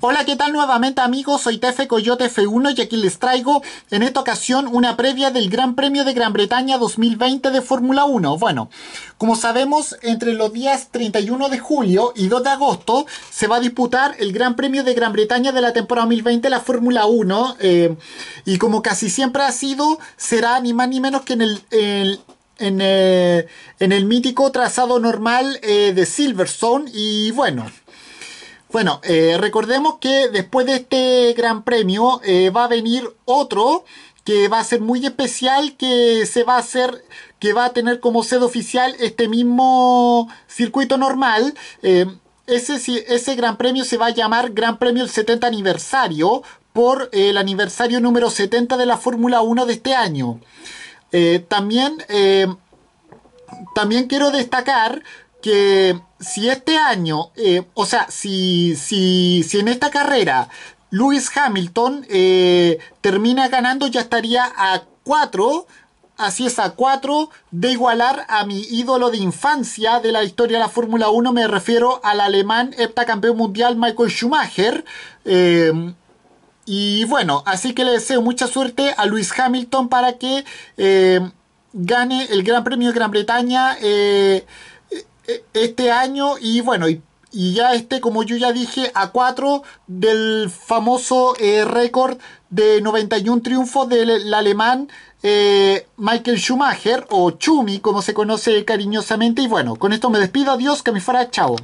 Hola, ¿qué tal nuevamente amigos? Soy Tefe Coyote F1 y aquí les traigo en esta ocasión una previa del Gran Premio de Gran Bretaña 2020 de Fórmula 1. Bueno, como sabemos, entre los días 31 de julio y 2 de agosto se va a disputar el Gran Premio de Gran Bretaña de la temporada 2020 la Fórmula 1 eh, y como casi siempre ha sido, será ni más ni menos que en el, en, en, eh, el mítico trazado normal eh, de Silverstone. Y bueno, bueno, eh, recordemos que después de este gran premio eh, va a venir otro que va a ser muy especial, que se va a hacer, que va a tener como sede oficial este mismo circuito normal. Eh, ese, ese gran premio se va a llamar Gran Premio el 70 aniversario por el aniversario número 70 de la Fórmula 1 de este año. también, también quiero destacar que si este año, eh, o sea, si, si, si en esta carrera Lewis Hamilton eh, termina ganando, ya estaría a 4, así es, a 4 de igualar a mi ídolo de infancia de la historia de la Fórmula 1, me refiero al alemán heptacampeón mundial Michael Schumacher. Eh, y bueno, así que le deseo mucha suerte a Luis Hamilton para que gane el Gran Premio de Gran Bretaña eh, este año y bueno, y, ya este, como yo ya dije, a 4 del famoso eh, récord de 91 triunfos del alemán eh, Michael Schumacher o Chumi, como se conoce cariñosamente. Y bueno, con esto me despido, adiós, que me fuera, chao.